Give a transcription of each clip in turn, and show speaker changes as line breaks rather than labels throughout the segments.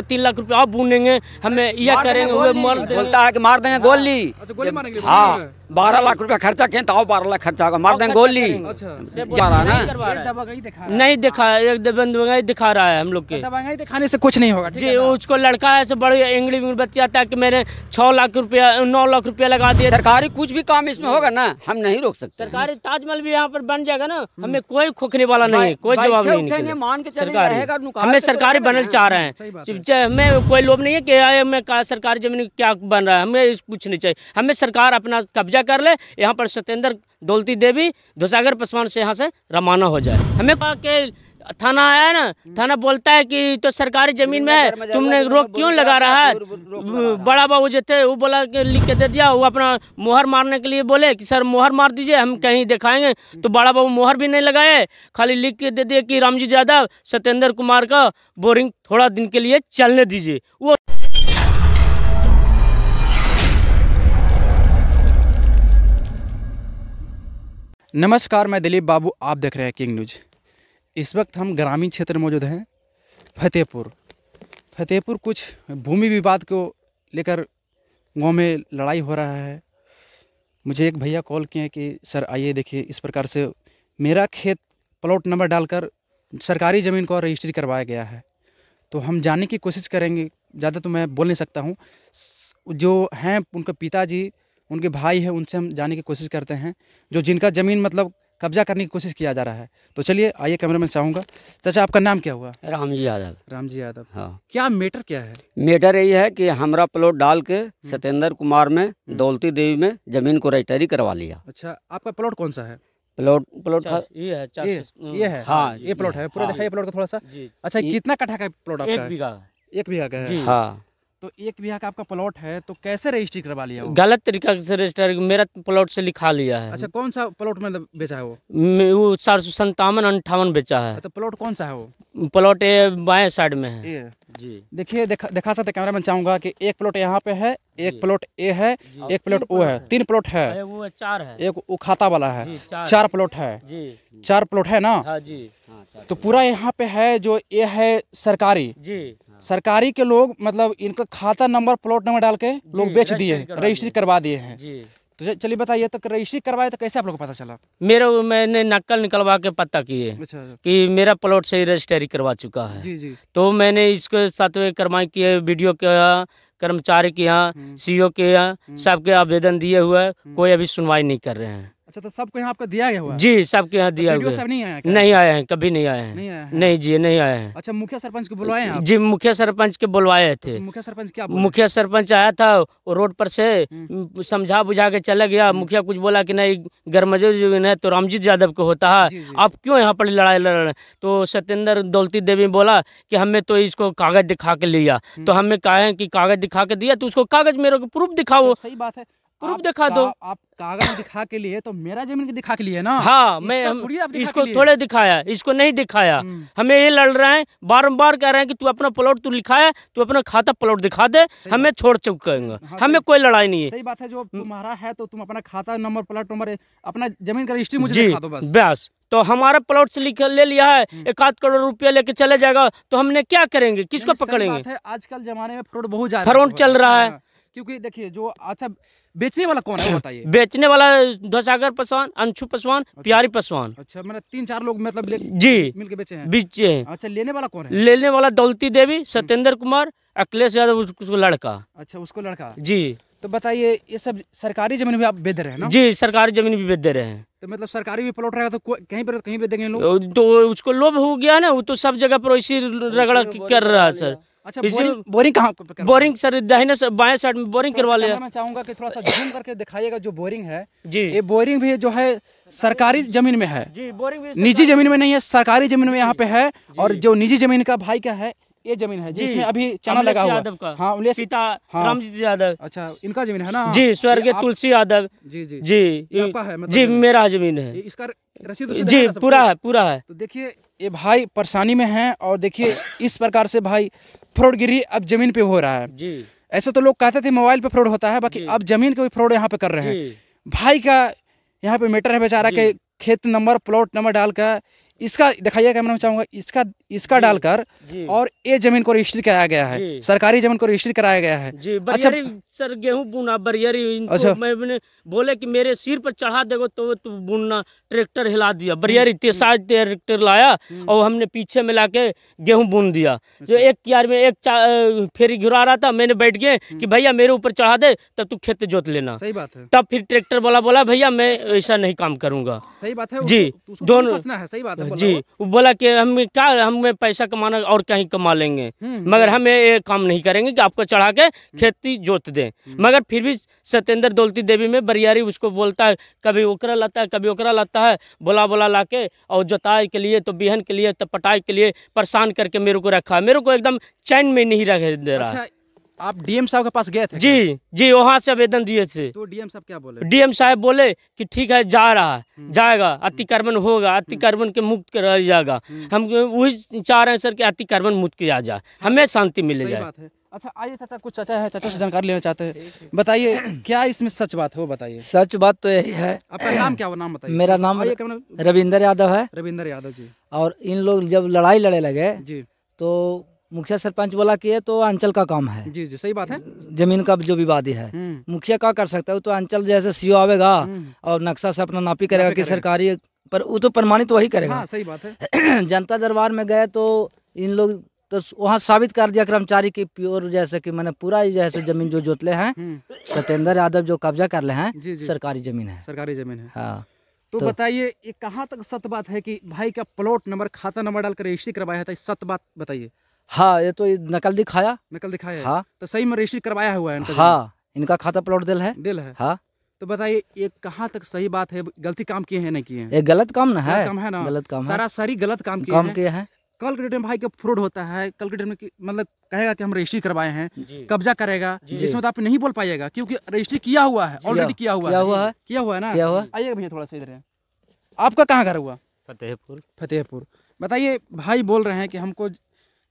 तो तीन लाख रुपया आप बुनेंगे हमें यह करेंगे वो मर बोलता है कि मार देंगे गोली हाँ, अच्छा,
हाँ
बारह लाख रुपया खर्चा किए तो बारह लाख खर्चा होगा मार देंगे गोली अच्छा। नहीं दिखा एक दबंगाई दिखा रहा है हम लोग के
दबंगाई दिखाने से कुछ नहीं होगा जी
उसको लड़का है बड़े एंगड़ी में बच्चा था कि मैंने छह लाख रुपया नौ लाख रुपया लगा दिया सरकारी कुछ भी काम इसमें होगा ना हम नहीं रोक सकते सरकारी ताजमहल भी यहाँ पर बन जाएगा ना हमें कोई खोखने वाला नहीं कोई जवाब नहीं मान के हमें तो सरकारी बनल चाह रहे हैं हमें कोई लोभ नहीं है कि हमें सरकारी जमीन क्या बन रहा है हमें कुछ नहीं चाहिए हमें सरकार अपना कब्जा कर ले यहाँ पर सत्येंद्र दौलती देवी धोसागर पसवान से यहाँ से रवाना हो जाए हमें कहा कि थाना आया ना थाना बोलता है कि तो सरकारी जमीन में तुमने रोक क्यों लगा रहा है बड़ा बाबू जो थे वो बोला कि लिख के दे दिया वो अपना मोहर मारने के लिए बोले कि सर मोहर मार दीजिए हम कहीं दिखाएंगे तो बड़ा बाबू मोहर भी नहीं लगाए खाली लिख के दे दिए कि रामजी यादव सत्येंद्र कुमार का बोरिंग थोड़ा दिन के लिए
चलने दीजिए वो नमस्कार मैं दिलीप बाबू आप देख रहे हैं किंग न्यूज़ इस वक्त हम ग्रामीण क्षेत्र में मौजूद हैं फतेहपुर फतेहपुर कुछ भूमि विवाद को लेकर गांव में लड़ाई हो रहा है मुझे एक भैया कॉल किए हैं कि सर आइए देखिए इस प्रकार से मेरा खेत प्लॉट नंबर डालकर सरकारी ज़मीन को रजिस्ट्री करवाया गया है तो हम जानने की कोशिश करेंगे ज़्यादा तो मैं बोल नहीं सकता हूँ जो हैं उनके पिताजी उनके भाई हैं उनसे हम जाने की कोशिश करते हैं जो जिनका ज़मीन मतलब कब्जा करने की कोशिश किया जा रहा है तो चलिए आइए कैमरा मैन चाहूँगा चाचा आपका नाम क्या हुआ राम जी यादव राम जी यादव हाँ क्या मेटर क्या है
मेटर यही है कि हमारा प्लॉट डाल के सत्येंद्र कुमार में दौलती देवी में जमीन को रजिस्टरी करवा लिया
अच्छा आपका प्लॉट कौन सा है प्लॉट प्लॉट ये है ये, है हाँ ये प्लॉट है पूरा देखा प्लॉट का थोड़ा सा अच्छा कितना कट्ठा का प्लॉट आपका एक बीघा एक बीघा का है हाँ तो एक बीघा का आपका प्लॉट है तो कैसे रजिस्ट्री करवा लिया वो?
गलत तरीका से रजिस्टर मेरा प्लॉट से लिखा लिया है अच्छा
कौन सा प्लॉट मतलब बेचा है
वो वो चार सौ संतावन अंठावन बेचा है तो अच्छा,
प्लॉट कौन सा है वो
प्लॉट बाएं साइड में
है जी देखिए देखा दिखा सकते कैमरा मैन चाहूंगा कि एक प्लॉट यहाँ पे है एक प्लॉट ए है एक प्लॉट ओ है तीन प्लॉट है वो
चार है एक
वो खाता वाला है चार प्लॉट है
चार प्लॉट है ना हाँ, जी हाँ, तो पूरा
यहाँ पे है जो ए है सरकारी जी सरकारी के लोग मतलब इनका खाता नंबर प्लॉट नंबर डाल के लोग बेच दिए रजिस्ट्री करवा दिए हैं तो चलिए बताइए तो रजिस्ट्री करवाए तो कैसे आप लोग को पता चला
मेरे मैंने नकल निकलवा के पता किए अच्छा। कि मेरा प्लॉट से रजिस्ट्री करवा चुका है जी जी। तो मैंने इसके साथ करवाई किए वीडियो यहाँ कर्मचारी के यहाँ सी ओ के यहाँ सबके आवेदन दिए हुए हम्म। कोई अभी सुनवाई नहीं कर रहे हैं
अच्छा तो सबको यहाँ आपका दिया गया हुआ जी
सबके यहाँ तो दिया तो हुआ सब नहीं आया नहीं आए हैं कभी नहीं आए हैं नहीं, है। नहीं जी नहीं आए हैं
अच्छा मुखिया सरपंच को बुलवाए हैं
जी मुखिया सरपंच के बुलवाए थे अच्छा, मुखिया सरपंच क्या मुखिया सरपंच आया था रोड पर से हम्म। समझा बुझा के चला गया हम्म। मुखिया कुछ बोला कि नहीं गर्मजो जो है तो रामजीत यादव को होता है आप क्यों यहाँ पर लड़ाई लड़ रहे तो सत्येंद्र दौलती देवी बोला की हमें तो इसको कागज दिखा के लिया हम्म। तो हमें कहा है की कागज दिखा के दिया तो उसको कागज मेरे को प्रूफ दिखाओ तो सही
बात है प्रूफ दिखा दो आप कागज दिखा के लिए तो मेरा जमीन दिखा के लिए ना हाँ मैं थोड़ी आप इसको थोड़े
दिखाया इसको नहीं दिखाया हम्म। हमें ये लड़ रहे हैं बारम्बार कह रहे हैं कि तू अपना प्लॉट तू है तू अपना खाता प्लॉट दिखा दे हमें छोड़ चुकेंगे हाँ, हमें कोई लड़ाई नहीं है सही
बात है जो हम्म। तुम्हारा है तो तुम अपना खाता नंबर प्लॉट नंबर अपना जमीन का रजिस्ट्री मुझे ब्यास
तो हमारा प्लॉट से लिख ले लिया है हम्म। एक आध करोड़ रुपया लेके चले जाएगा तो हमने क्या करेंगे किसको पकड़ेंगे
आजकल जमाने में फ्रॉड बहुत फ्रॉड चल रहा है हाँ, क्योंकि देखिए जो अच्छा बेचने वाला कौन है
बताइए बेचने वाला दशागर पसवान अंशु पसवान अच्छा। प्यारी पसवान
अच्छा मैंने तीन चार लोग मतलब जी मिलके बेचे हैं बेचे हैं अच्छा लेने वाला कौन है
लेने वाला दौलती देवी हम्म। सत्येंद्र कुमार अखिलेश यादव उसको लड़का
अच्छा उसको लड़का जी तो बताइए ये सब सरकारी जमीन भी आप बेच रहे हैं ना
जी सरकारी जमीन भी बेच दे रहे हैं
तो मतलब सरकारी भी प्लॉट रहेगा तो कहीं पर कहीं बेच देंगे
लोग तो उसको लोभ हो गया ना वो तो सब जगह पर वैसी रगड़ा कर रहा है सर
बोरिंग अच्छा, कहाँ बोरिंग सर दाहिने बाएं साइड में बोरिंग तो करवा लिया मैं चाहूंगा कि थोड़ा सा जूम करके दिखाइएगा जो बोरिंग है जी ये बोरिंग भी जो है सरकारी जमीन में है जी बोरिंग भी निजी जमीन में नहीं है सरकारी जमीन में यहाँ पे है और जो निजी जमीन का भाई का है ये जमीन है जिसमें अभी चना लगा हुआ यादव का हाँ पिता हाँ, रामजीत यादव अच्छा इनका जमीन है ना जी स्वर्गीय तुलसी
यादव जी जी जी आपका है मतलब जी मेरा जमीन है
इसका रसीद जी
पूरा है पूरा
है तो देखिए ये भाई परेशानी में है और देखिए इस प्रकार से भाई फ्रॉडगिरी अब जमीन पे हो रहा है ऐसा तो लोग कहते थे मोबाइल पे फ्रॉड होता है बाकी अब जमीन के भी फ्रॉड यहाँ पे कर रहे हैं भाई का यहाँ पे मैटर है बेचारा के खेत नंबर प्लॉट नंबर डालकर इसका दिखाइए कैमरा में चाहूंगा इसका इसका डालकर और ये जमीन को रजिस्ट्री कराया गया है सरकारी जमीन को रजिस्ट्री कराया गया है अच्छा
सर गेहूँ बुना बरियरी इनको अच्छा। मैंने बोले कि मेरे सिर पर चढ़ा देगो तो तू बुनना ट्रैक्टर हिला दिया बरियरी हम्म। तेसा ट्रैक्टर लाया हम्म। और हमने पीछे में ला के गेहूँ बुन दिया अच्छा। जो एक क्यार में एक फेरी घुरा रहा था मैंने बैठ गए कि हम्म। भैया मेरे ऊपर चढ़ा दे तब तू खेत जोत लेना सही बात है तब फिर ट्रैक्टर वाला बोला भैया मैं ऐसा नहीं काम करूंगा
सही बात है जी दोनों सही बात है जी
वो बोला की हम क्या हमें पैसा कमाना और कहीं कमा लेंगे मगर हम ये काम नहीं करेंगे कि आपको चढ़ा के खेती जोत दें हैं हम्म। मगर फिर भी सत्येंद्र दौलती देवी में बरियारी उसको बोलता है कभी ओकरा लाता है कभी ओकरा लाता है बोला बोला ला के और जोताई के लिए तो बिहन के लिए तो पटाई के लिए परेशान करके मेरे को रखा मेरे को एकदम चैन में नहीं रख दे रहा अच्छा, आप डीएम
साहब के पास गए थे
जी जी वहाँ से आवेदन दिए थे तो डीएम साहब क्या बोले डीएम साहब बोले कि ठीक है जा रहा है हम्म। जाएगा हम्म। अतिक्रमण होगा अतिक्रमण के मुक्त रह जाएगा हम वही चाह रहे हैं सर कि अतिक्रमण मुक्त किया जाए हमें शांति मिल जाए
अच्छा आइए चाचा कुछ चाचा है चाचा से जानकारी लेना चाहते हैं बताइए क्या इसमें सच बात है वो बताइए
सच बात तो यही है आपका
नाम क्या नाम बताइए मेरा नाम
रविंदर यादव है
रविंदर यादव जी
और इन लोग जब लड़ाई लड़े लगे जी तो मुखिया सरपंच बोला कि ये तो अंचल का काम है जी जी सही बात है जमीन का जो विवाद है हम्म। मुखिया क्या कर सकता है तो अंचल जैसे सीओ आवेगा हम्म। और नक्शा से अपना नापी करेगा कि सरकारी पर वो तो प्रमाणित वही करेगा हाँ, सही बात है जनता दरबार में गए तो इन लोग तो वहाँ साबित कर दिया कर्मचारी की प्योर जैसे कि मैंने पूरा जैसे जमीन जो जोतले हैं हम्म। सत्येंद्र यादव जो कब्जा कर ले हैं सरकारी जमीन है सरकारी जमीन है हाँ तो, तो
बताइए ये कहाँ तक सत्य बात है कि भाई का प्लॉट नंबर खाता नंबर डालकर रजिस्ट्री करवाया था तो सत्य बात बताइए
हाँ ये तो नकल दिखाया
नकल दिखाया हाँ तो सही में रजिस्ट्री करवाया हुआ है हाँ
इनका खाता प्लॉट दिल है दिल है हाँ तो
बताइए ये कहाँ तक सही बात है गलती काम किए हैं नहीं किए ये गलत काम ना है काम है ना गलत काम सारा सारी गलत काम किए काम किए हैं कल के डेट में भाई का फ्रॉड होता है कल के डेट में मतलब कहेगा कि हम रजिस्ट्री करवाए हैं कब्जा करेगा इसमें तो आप नहीं बोल पाएगा क्योंकि रजिस्ट्री किया हुआ है ऑलरेडी हाँ। किया हुआ है किया हुआ है ना हुआ आइएगा भैया थोड़ा सा इधर आपका कहाँ घर हुआ फतेहपुर फतेहपुर बताइए भाई बोल रहे हैं कि हमको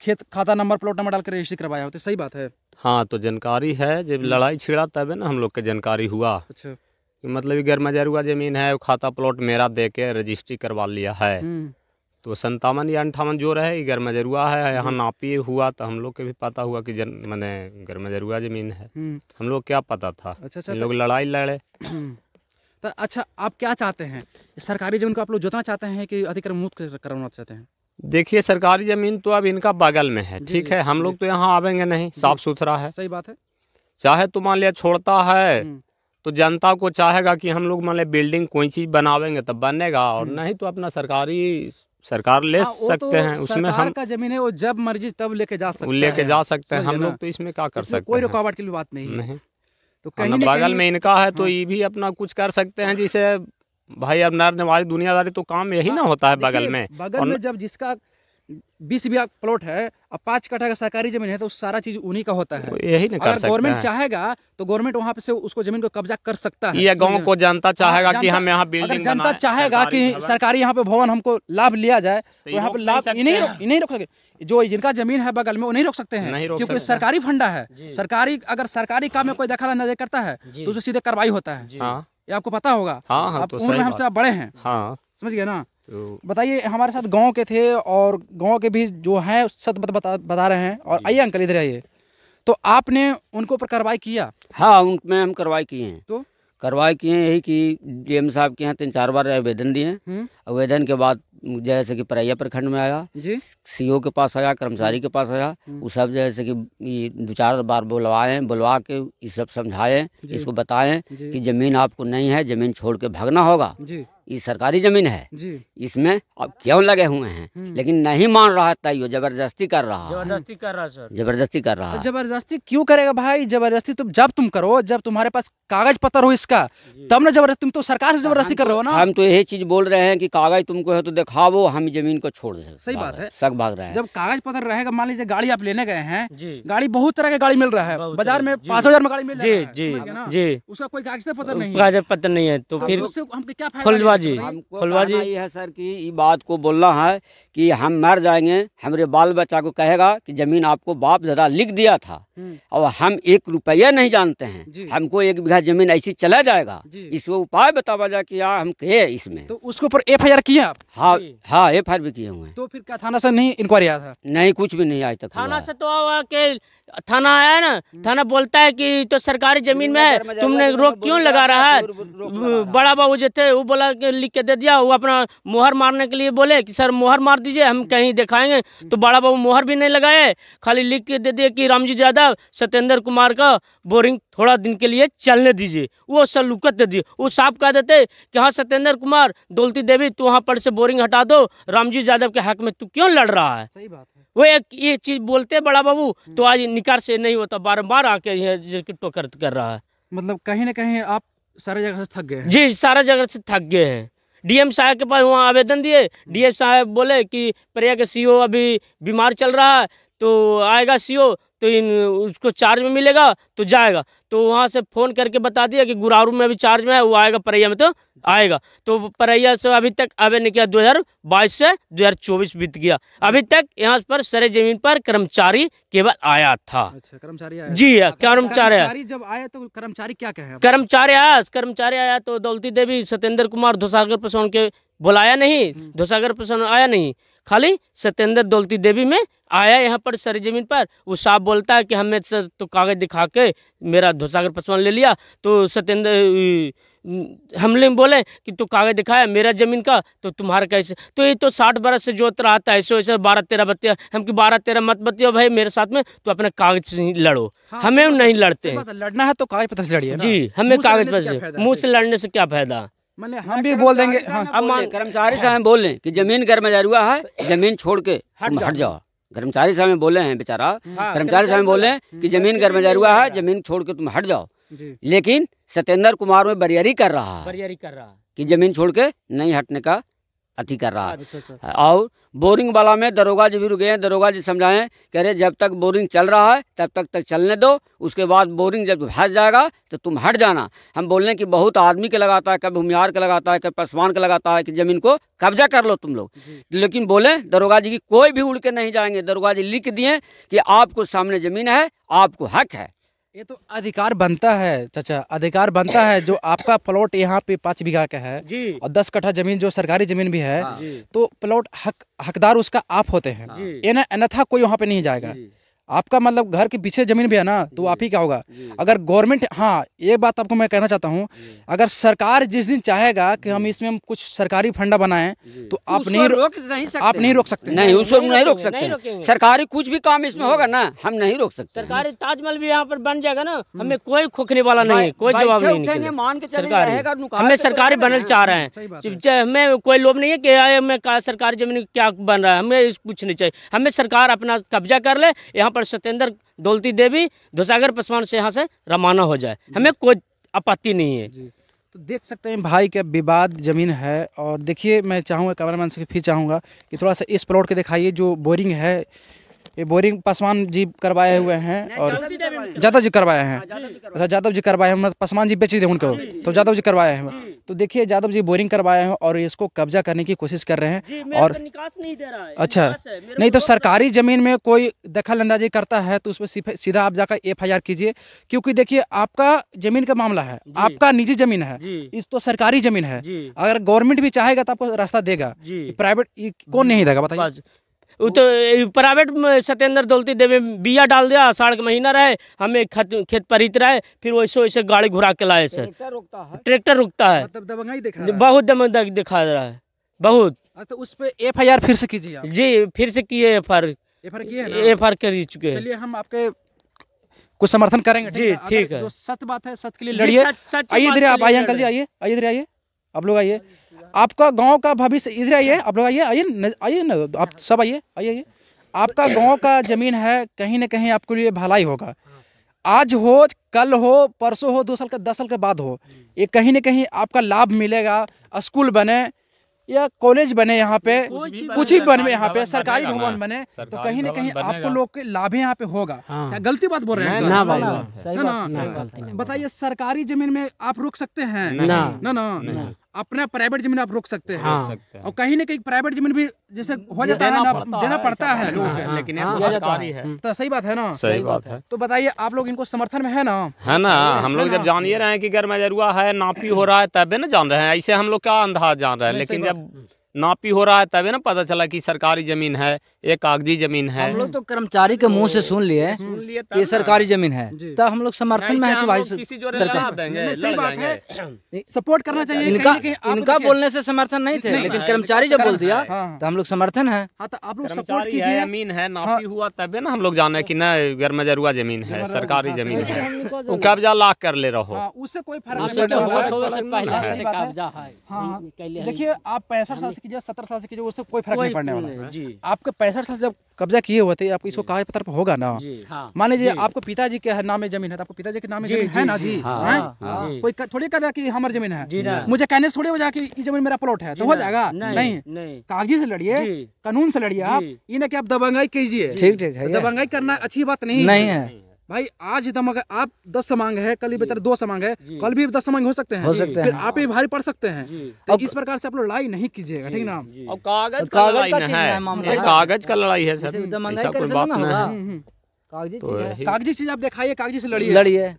खेत खाता नंबर प्लॉट नंबर डालकर रजिस्ट्री करवाया होता सही बात है
हाँ तो जानकारी है जब हम्म। लड़ाई छिड़ा तब ना हम लोग के जानकारी हुआ अच्छा मतलब गैर मजरुआ जमीन है खाता प्लॉट मेरा दे के रजिस्ट्री करवा लिया है हम्म। तो संतावन या अंठावन जोर है गर्मजरुआ है यहाँ नापी हुआ तो हम लोग के भी पता हुआ कि जन मैंने घर जमीन है हम्म। हम लोग क्या पता था अच्छा अच्छा तो लोग लड़ाई लड़े
तो अच्छा आप क्या चाहते हैं सरकारी जमीन को आप लोग जोतना चाहते हैं कि अधिक्रम मुक्त करवाना चाहते हैं
देखिए सरकारी जमीन तो अब इनका बगल में है ठीक है हम लोग तो यहाँ आवेंगे नहीं साफ सुथरा है सही बात है चाहे तो मान लिया छोड़ता है हम्म। तो जनता को चाहेगा कि हम लोग मान लिया बिल्डिंग कोई चीज़ बनावेंगे तब तो बनेगा और हम्म। नहीं तो अपना सरकारी सरकार ले आ, हाँ, सकते तो हैं उसमें हम
का जमीन है वो जब मर्जी तब लेके जा सकते लेके जा सकते हैं
हम लोग तो इसमें क्या कर सकते हैं कोई रुकावट
की बात नहीं है तो कहीं बगल में इनका है तो हाँ। ये भी
अपना कुछ कर सकते हैं जिसे भाई अब नर निवारी दुनियादारी तो काम यही हाँ, ना होता है बगल में
बगल में जब जिसका बीस बीघा प्लॉट है और पाँच कट्ठा का सरकारी जमीन है तो सारा चीज उन्हीं का होता है यही ना अगर गवर्नमेंट चाहेगा तो गवर्नमेंट वहाँ पे से उसको जमीन को कब्जा कर सकता है ये गांव को
जनता हाँ, चाहेगा कि हम यहाँ अगर जनता चाहेगा कि
सरकारी यहाँ पे भवन हमको लाभ लिया जाए तो, तो यहाँ पे लाभ नहीं रोक सके जो जिनका जमीन है बगल में वो नहीं रोक सकते हैं क्योंकि सरकारी फंडा है सरकारी अगर सरकारी काम में कोई दखल नजर करता है तो उसे सीधे कार्रवाई होता है हाँ। ये आपको पता होगा हाँ, तो आप हमसे बड़े हैं समझ गए ना तो बताइए हमारे साथ गांव के थे और गांव के भी जो हैं सत बता बता रहे हैं और आइए अंकल इधर आइए तो आपने उनको पर कार्रवाई किया
हाँ उनमें हम कार्रवाई किए हैं तो कार्रवाई किए यही कि डी साहब के यहाँ तीन चार बार आवेदन दिए हम्म। आवेदन के बाद जैसे कि परैया प्रखंड में आया सीओ के पास आया कर्मचारी के पास आया हम्म। वो सब जैसे कि ये दो चार बार बुलवाए बुलवा के ये सब समझाए इसको बताएं कि जमीन आपको नहीं है जमीन छोड़ के भागना होगा ये सरकारी जमीन है जी। इसमें अब क्यों लगे हुए हैं हम्म। लेकिन नहीं मान रहा तैयो जबरदस्ती कर रहा
जबरदस्ती
कर रहा सर
जबरदस्ती कर रहा तो
जबरदस्ती क्यों करेगा भाई जबरदस्ती तुम जब तुम करो जब तुम्हारे पास कागज पत्र हो इसका तब ना जबरदस्ती तुम तो सरकार से जबरदस्ती तो कर रहे हो ना
हम तो यही चीज बोल रहे हैं की कागज तुमको है तो दिखावो हम जमीन को छोड़ दे सही बात है सब भाग रहे हैं जब
कागज पत्र रहेगा मान लीजिए गाड़ी आप लेने गए हैं गाड़ी बहुत तरह की गाड़ी मिल रहा है बाजार में पाँच हजार में गाड़ी मिल
रही जी जी
उसका कोई कागज पत्र नहीं कागज
पत्र नहीं है तो फिर हम
क्या जी
फुलवा जी ये है सर की बात को बोलना
है कि हम मर जाएंगे हमारे बाल बच्चा को कहेगा कि जमीन आपको बाप दादा लिख दिया था हम्म। और हम एक रुपया नहीं जानते हैं हमको एक बीघा जमीन ऐसी चला जाएगा इसको उपाय बतावा जाए कि यार हम कहे इसमें तो उसके ऊपर एफ आई आर किए आप हाँ हाँ एफ आई आर भी किए हुए
तो फिर क्या थाना से नहीं
इंक्वायरी आया था नहीं कुछ भी नहीं आज तक थाना
से तो थाना आया ना हम्म। थाना बोलता है कि तो सरकारी जमीन में तुमने रोक क्यों लगा रहा है बड़ा बाबू जो थे वो बोला कि लिख के दे दिया वो अपना मोहर मारने के लिए बोले कि सर मोहर मार दीजिए हम कहीं दिखाएंगे तो बड़ा बाबू मोहर भी नहीं लगाए खाली लिख के दे दिए कि रामजी यादव सत्येंद्र कुमार का बोरिंग थोड़ा दिन के लिए चलने दीजिए वो सलुकत दे दिए वो साफ कह देते कि हाँ सत्येंद्र कुमार दौलती देवी तू वहाँ पर से बोरिंग हटा दो रामजी यादव के हक में तू क्यों लड़ रहा है सही बात है वो एक ये चीज़ बोलते बड़ा बाबू तो हम्म। आज निकार से नहीं होता बार बार आके ये टोकर तो कर रहा है
मतलब कहीं ना कहीं आप सारा जगह से थक गए
जी सारा जगह से थक गए हैं डीएम साहब के पास वहाँ आवेदन दिए डीएम साहब बोले कि प्रया के सीईओ e अभी बीमार चल रहा है तो आएगा सीओ तो इन उसको चार्ज में मिलेगा तो जाएगा तो वहाँ से फ़ोन करके बता दिया कि गुरारू में अभी चार्ज में है वो आएगा परैया में तो आएगा तो परैया से अभी तक अभी ने किया दो हज़ार बाईस से दो हज़ार चौबीस बीत गया अभी तक यहाँ पर सरे जमीन पर कर्मचारी केवल आया था
अच्छा, कर्मचारी जी हाँ, हाँ, तो कर्मचारी जब आया तो कर्मचारी क्या कहे कर्मचारी आया कर्मचारी
आया तो दौलती देवी सत्येंद्र कुमार धोसागर प्रसन्न के बुलाया नहीं हम्म। धोसागर प्रसन्न आया नहीं खाली सत्येंद्र दौलती देवी में आया यहाँ पर जमीन पर वो साहब बोलता है कि हमें सर तो कागज़ दिखा के मेरा धोसागर पसवान ले लिया तो सत्येंद्र हमले बोले कि तू कागज दिखाया मेरा जमीन का तो तुम्हारा कैसे तो ये तो साठ बरस से जोत रहा था ऐसे वैसे बारह तेरह बत्ती हम कि बारह तेरह मत बत्तियों भाई मेरे साथ में तो अपने कागज से लड़ो हाँ, हमें नहीं लड़ते हैं
लड़ना है तो कागज पत्र से लड़िए जी हमें कागज पत्र मुँह से
लड़ने से क्या फायदा
मैंने हाँ हम भी बोल देंगे हाँ। कर्मचारी साहब
बोल लें कि जमीन में हुआ
है जमीन छोड़ के हट जाओ कर्मचारी साहब बोले हैं बेचारा हाँ, कर्मचारी साहब बोले कि जमीन घर जा हुआ है जमीन छोड़ के तुम हट जाओ लेकिन सत्येंद्र कुमार में बरियरी कर रहा है
बरियरी कर रहा है
कि जमीन छोड़ के नहीं हटने का अति कर रहा है अच्छा, अच्छा। हाँ, और बोरिंग वाला में दरोगा जी भी रुके हैं दरोगा जी समझाएं कह रहे जब तक बोरिंग चल रहा है तब तक तक चलने दो उसके बाद बोरिंग जब भस जाएगा तो तुम हट जाना हम बोल रहे कि बहुत आदमी के लगाता है कभी हमियार के लगाता है कभी पसवान के लगाता है कि जमीन को कब्जा कर लो तुम लोग लेकिन बोले दरोगा जी की कोई भी उड़ के नहीं जाएंगे दरोगा जी लिख दिए कि आपको सामने जमीन है आपको हक है
ये तो अधिकार बनता है चाचा अधिकार बनता है जो आपका प्लॉट यहाँ पे पाँच बीघा का है जी और दस कट्ठा जमीन जो सरकारी जमीन भी है हाँ। तो प्लॉट हक हकदार उसका आप होते हैं हाँ। ये ना अन्यथा कोई वहाँ पे नहीं जाएगा आपका मतलब घर के पीछे ज़मीन भी है ना तो आप ही क्या होगा अगर गवर्नमेंट हाँ ये बात आपको मैं कहना चाहता हूँ अगर सरकार जिस दिन चाहेगा कि हम इसमें कुछ सरकारी फंडा बनाए तो आप नहीं रोक नहीं सकते आप नहीं रोक सकते नहीं उसमें नहीं रोक सकते
सरकारी कुछ भी काम इसमें होगा ना हम नहीं रोक सकते सरकारी
ताजमहल भी यहाँ पर बन जाएगा ना हम्म। हमें कोई खोखने वाला नहीं है कोई जवाब नहीं मान के सरकारी हमें तो सरकारी बनल चाह रहे हैं हमें कोई लोभ नहीं है की सरकारी जमीन क्या बन रहा है हमें कुछ नहीं चाहिए हमें सरकार अपना कब्जा कर ले यहाँ पर सत्येंद्र दौलती देवी धोसागर पासवान से यहाँ से रवाना हो जाए हमें कोई आपत्ति नहीं है
तो देख सकते हैं भाई क्या विवाद ज़मीन है और देखिए मैं चाहूँगा मैन से फिर चाहूँगा कि थोड़ा सा इस प्लॉट के दिखाइए जो बोरिंग है ये बोरिंग पासवान जी करवाए हुए हैं और हाँ, जादव जी करवाए हैं अच्छा जादव जी करवाए हैं मतलब पासवान जी बेच दे उनको तो जादव जी करवाए हैं तो देखिए जादव जी बोरिंग करवाए हैं और इसको कब्जा करने की कोशिश कर रहे हैं और अच्छा नहीं तो सरकारी ज़मीन में कोई दखल अंदाजी करता है तो उसमें सीधा आप जाकर एफ कीजिए क्योंकि देखिए आपका ज़मीन का मामला है आपका निजी ज़मीन है इस तो सरकारी ज़मीन है अगर गवर्नमेंट भी चाहेगा तो आपको रास्ता देगा प्राइवेट कौन नहीं देगा बताइए वो तो
प्राइवेट सत्येंद्र दौलती देवे बिया डाल दिया आषाढ़ के महीना रहे हमें खत, खेत परित रहे फिर वैसे वैसे गाड़ी घुरा के लाए सर ट्रैक्टर रुकता है
बहुत
मतलब दबंगा दिखा रहा है बहुत
तो उस पर एफ आई आर फिर से कीजिए
जी फिर से किए एफ आर
एफ आर
किए कर चुके हैं
हम आपके कुछ समर्थन करेंगे जी ठीक है जो सत्य बात है सत्य के लिए लड़िए आइए इधर आप आइए अंकल जी आइए आइए इधर आइए आप लोग आइए आपका गांव का भविष्य इधर आइए आप लोग आइए आइए आइए ना आप सब आइए आइए आइए आपका गांव का ज़मीन है कहीं ना कहीं आपके लिए भलाई होगा आज हो कल हो परसों हो दो साल का दस साल के बाद हो ये कहीं ना कहीं आपका लाभ मिलेगा स्कूल बने या कॉलेज बने यहाँ पे कुछ ही बने यहाँ पे सरकारी भवन बने तो कहीं ना कहीं आपको लोग के लाभ यहाँ पे होगा हाँ। गलती बात बोल रहे हैं ना ना ना बताइए सरकारी जमीन में आप रुक सकते हैं ना ना ना अपना प्राइवेट जमीन आप रोक सकते हैं हाँ। और कहीं ना कहीं प्राइवेट जमीन भी जैसे हो जाता है ना देना पड़ता है लोगों हाँ, लेकिन हाँ। तो सही बात है ना सही बात है तो बताइए आप लोग इनको समर्थन में है ना
है
ना हम लोग जब हाँ। जान ही रहे हैं की कि जरूर है नापी हो रहा है तबे ना जान रहे हैं ऐसे हम लोग क्या अंदाज जान रहे हैं लेकिन जब नापी हो रहा है तभी ना पता चला कि सरकारी जमीन है ये कागजी जमीन है हम लोग तो
कर्मचारी के मुंह से सुन लिए ये सरकारी जमीन है तब हम लोग समर्थन में है कि भाई किसी जो सही बात है सपोर्ट करना चाहिए इनका तो इनका बोलने से समर्थन नहीं थे लेकिन कर्मचारी जब बोल दिया हाँ, हाँ। तो हम लोग समर्थन है हाँ,
तो आप लोग सपोर्ट कीजिए जमीन है नापी हुआ तभी ना हम लोग जाना की ना मजरुआ जमीन है सरकारी जमीन है वो कब्जा लाख कर ले रहो
उससे कोई फर्क नहीं तो देखिए आप पैंसठ साल से कीजिए सत्तर साल से कीजिए उससे कोई फर्क नहीं पड़ने वाला आपके पैंसठ साल जब कब्जा किए हुए थे आपको इसको कागज पत्र होगा ना हाँ। मान लीजिए आपको पिताजी के नाम में जमीन है तो आपको पिताजी के नाम में जमीन है ना जी हाँ, हाँ, कोई थोड़ी कहना की हमारे जमीन है मुझे कहने से थोड़ी हो जाए की जमीन मेरा प्लॉट है तो हो जाएगा नहीं कागजी से लड़िए कानून से लड़िए आप इन्हें आप दबंगाई
कीजिए ठीक ठीक तो दबंगाई
करना अच्छी बात नहीं है भाई आज दम आप दस समांग है कल बेचारे दो समांग है कल भी दस समांग हो सकते हैं हो सकते हैं आप भी भारी पढ़ सकते हैं तो इस प्रकार से आप लोग लड़ाई नहीं कीजिएगा ठीक ना
और कागज का लड़ाई कागज का लड़ाई है सर हम्म, हम्म।
कागजी तो चीज आप दिखाइए कागजी से लड़िए लड़िए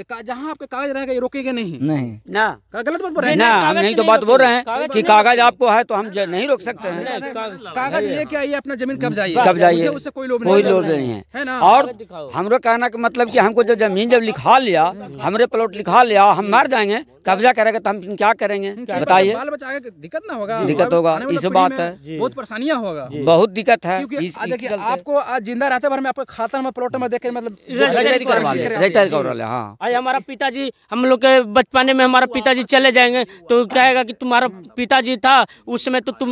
जहाँ आपके कागज रहेगा ये रोकेगा नहीं नहीं ना गलत बात बोल रहे हैं ना हम यही तो बात बोल रहे हैं कि
कागज आपको है तो हम नहीं रोक सकते हैं
कागज लेके आइए अपना जमीन हम्म। कब जाइए कब जाइए उससे कोई लोग कोई लोग नहीं है और
हमारे कहना का मतलब कि हमको जब जमीन जब लिखा लिया हमारे प्लॉट लिखा लिया हम मर जाएंगे कब्जा करेगा तो
हम क्या करेंगे बताइए बाल बचा दिक्कत ना होगा दिक्कत होगा इस बात है बहुत परेशानियाँ होगा
बहुत दिक्कत है
आपको आज जिंदा रहते भर में आपका खाता में प्लॉट में देखे मतलब
हाँ। हमारा पिताजी हम लोग के बचपने में हमारा पिताजी चले जाएंगे तो कहेगा की तुम्हारा पिताजी था उस समय तो तुम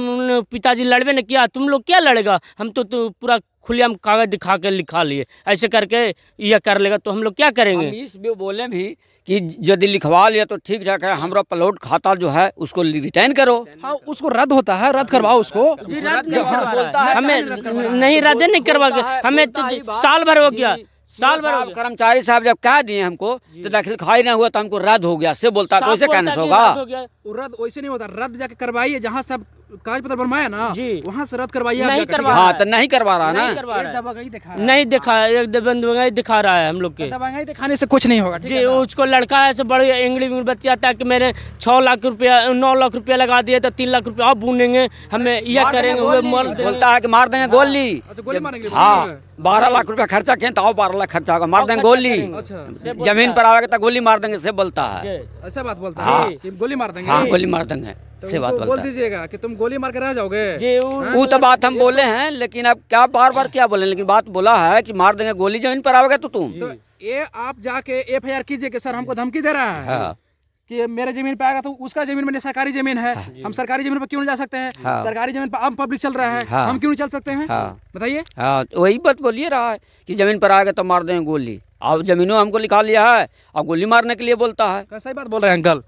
पिताजी लड़बे न किया तुम लोग क्या लड़ेगा हम तो, तो पूरा खुले हम कागज दिखा के लिखा लिए ऐसे करके यह कर लेगा तो हम लोग क्या करेंगे
इस बोले भी
कि यदि लिखवा लिया तो ठीक ठाक है हमारा
प्लॉट खाता जो है उसको रिटर्न करो
हाँ उसको रद्द होता है रद्द करवाओ उसको
हमें नहीं
रद्द नहीं करवा हमें तो साल भर हो गया साल
भर कर्मचारी साहब जब कह दिए हमको तो दाखिल खाई नहीं हुआ तो हमको रद्द हो गया से बोलता है तो कहना होगा
रद्द वैसे नहीं होता रद्द जाके करवाइए जहाँ सब कागज पत्र बनवाया ना जी वहाँ से रद्द करवाइए नहीं करवा हाँ तो नहीं करवा रहा ना
नहीं दिखा एक दबंगाई दिखा रहा है हम लोग के तो
दबंगाई दिखाने से कुछ नहीं होगा जी
उसको लड़का ऐसे बड़ी इंगड़ी में बच्चा था कि मैंने छः लाख रुपया नौ लाख रुपया लगा दिया तो तीन लाख रुपया आप बुनेंगे हमें यह करेंगे अच्छा, बोलता है कि मार देंगे हाँ। गोली
अच्छा, हाँ
बारह लाख रुपया खर्चा किए तो बारह लाख खर्चा होगा
मार देंगे गोली अच्छा। जमीन
पर आवेगा तो गोली मार देंगे से बोलता है
ऐसा बात बोलता है हाँ। गोली मार देंगे हाँ गोली मार देंगे तो से बात बोल दीजिएगा कि तुम गोली मार के रह जाओगे जी वो हाँ, तो बात
हम बोले हैं लेकिन अब क्या बार बार क्या बोले लेकिन बात बोला है कि मार देंगे गोली जमीन पर आओगे तो तुम
तो
ये आप जाके एफ आई आर कीजिए कि सर हमको धमकी दे रहा है हाँ। कि मेरे जमीन पे आएगा तो उसका जमीन मेरे सरकारी जमीन है हाँ। हम सरकारी जमीन पर क्यों नहीं जा सकते हैं हाँ। सरकारी जमीन पर अब पब्लिक चल रहा है हाँ। हम क्यों नहीं चल सकते हैं हाँ। बताइए
हाँ तो वही बात बोलिए रहा है कि जमीन पर आएगा तो मार देंगे गोली अब जमीनों
हमको लिखा लिया है और गोली मारने के लिए बोलता है सही बात बोल रहे हैं अंकल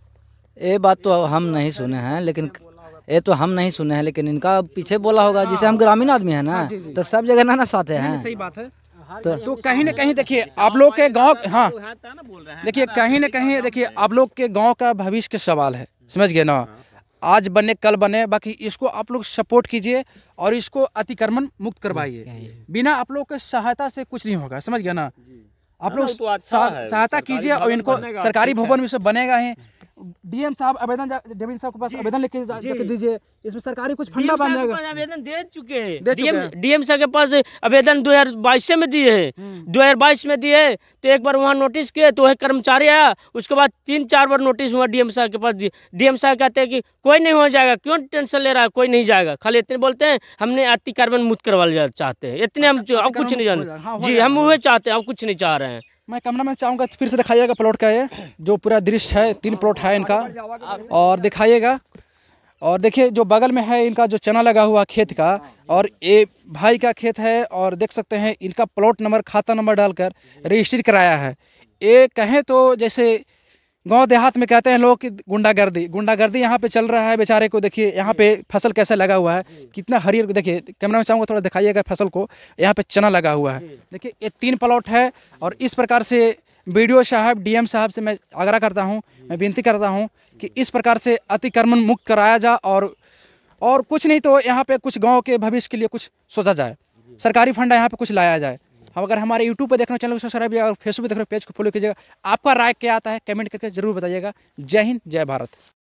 ये बात तो हम नहीं सुने हैं लेकिन ये तो हम नहीं सुने हैं लेकिन इनका पीछे बोला होगा जिसे हम ग्रामीण आदमी है ना हाँ, तो सब जगह ना ना साथ है सही बात है तो, तो कहीं ना
कहीं देखिए आप लोग के गांव हाँ देखिए कहीं ना कहीं देखिए आप लोग के गांव का भविष्य के सवाल है समझ गए ना आज बने कल बने बाकी इसको आप लोग सपोर्ट कीजिए और इसको अतिक्रमण मुक्त करवाइए बिना आप लोग के सहायता से कुछ नहीं होगा समझ गए ना आप हाँ, लोग तो अच्छा सहायता कीजिए और इनको सरकारी भवन में से बनेगा ही डीएम साहब आवेदन डेविन साहब के पास आवेदन लेके दीजिए इसमें सरकारी कुछ फंडा बन जाएगा आवेदन दे चुके हैं
डीएम साहब के पास आवेदन 2022 में दिए हैं 2022 हम्म। में दिए तो एक बार वहाँ नोटिस किए तो वह कर्मचारी आया उसके बाद तीन चार बार नोटिस हुआ डीएम साहब के पास डीएम साहब कहते हैं कि कोई नहीं हो जाएगा क्यों टेंशन ले रहा है कोई नहीं जाएगा खाली इतने बोलते हैं हमने अतिक्रमण मुक्त करवा चाहते हैं इतने अच्छा, हम कुछ नहीं जानते हाँ, जी हम वह चाहते हैं हम कुछ नहीं चाह रहे
हैं मैं कमरा में चाहूँगा तो फिर से दिखाइएगा प्लॉट का ये जो पूरा दृश्य है तीन प्लॉट है इनका और दिखाइएगा और देखिए जो बगल में है इनका जो चना लगा हुआ खेत का और ये भाई का खेत है और देख सकते हैं इनका प्लॉट नंबर खाता नंबर डालकर रजिस्ट्री कराया है ये कहें तो जैसे गांव देहात में कहते हैं लोग कि गुंडागर्दी गुंडागर्दी यहाँ पे चल रहा है बेचारे को देखिए यहाँ पे फसल कैसे लगा हुआ है कितना हरियर देखिए कैमरा में चाहूँगा थोड़ा दिखाइएगा फसल को यहाँ पे चना लगा हुआ है देखिए ये तीन प्लॉट है और इस प्रकार से बी साहब डी साहब से मैं आग्रह करता हूँ मैं विनती करता हूँ कि इस प्रकार से अतिक्रमण मुक्त कराया जा और और कुछ नहीं तो यहाँ पे कुछ गाँव के भविष्य के लिए कुछ सोचा जाए सरकारी फंड यहाँ पे कुछ लाया जाए हम अगर हमारे यूट्यूब पर देखना चैनल तो को सब्सक्राइब और फेसबुक देख रहे पेज को फॉलो कीजिएगा आपका राय क्या आता है कमेंट करके जरूर बताइएगा जय हिंद जय भारत